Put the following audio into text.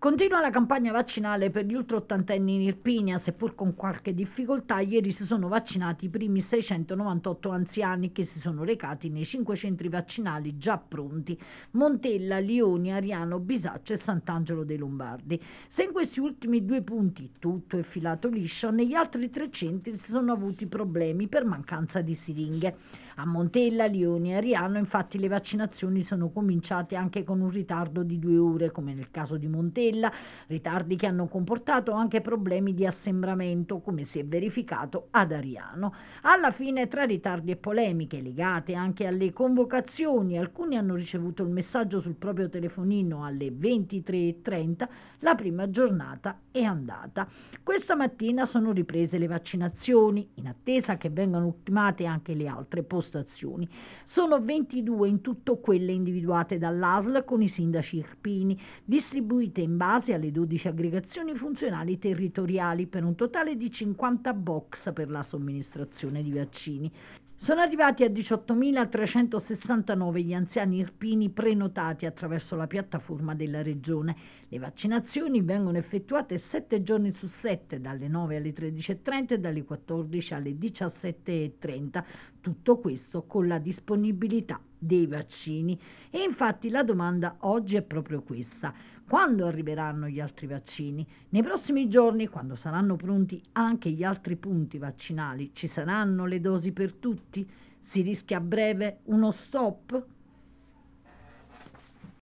Continua la campagna vaccinale per gli ultraottantenni in Irpinia, seppur con qualche difficoltà, ieri si sono vaccinati i primi 698 anziani che si sono recati nei cinque centri vaccinali già pronti, Montella, Lioni, Ariano, Bisaccio e Sant'Angelo dei Lombardi. Se in questi ultimi due punti tutto è filato liscio, negli altri tre centri si sono avuti problemi per mancanza di siringhe. A Montella, Lioni e Ariano infatti le vaccinazioni sono cominciate anche con un ritardo di due ore, come nel caso di Montella Mattarella, ritardi che hanno comportato anche problemi di assembramento, come si è verificato ad Ariano. Alla fine, tra ritardi e polemiche legate anche alle convocazioni, alcuni hanno ricevuto il messaggio sul proprio telefonino alle 23.30, la prima giornata è andata. Questa mattina sono riprese le vaccinazioni, in attesa che vengano ultimate anche le altre postazioni. Sono 22 in tutto quelle individuate dall'ASL con i sindaci irpini, distribuite in base alle 12 aggregazioni funzionali territoriali per un totale di 50 box per la somministrazione di vaccini. Sono arrivati a 18.369 gli anziani irpini prenotati attraverso la piattaforma della Regione. Le vaccinazioni vengono effettuate 7 giorni su 7, dalle 9 alle 13.30 e dalle 14 alle 17.30. Tutto questo con la disponibilità dei vaccini. E infatti la domanda oggi è proprio questa. Quando arriveranno gli altri vaccini? Nei prossimi giorni, quando saranno pronti anche gli altri punti vaccinali, ci saranno le dosi per tutti? Si rischia a breve uno stop?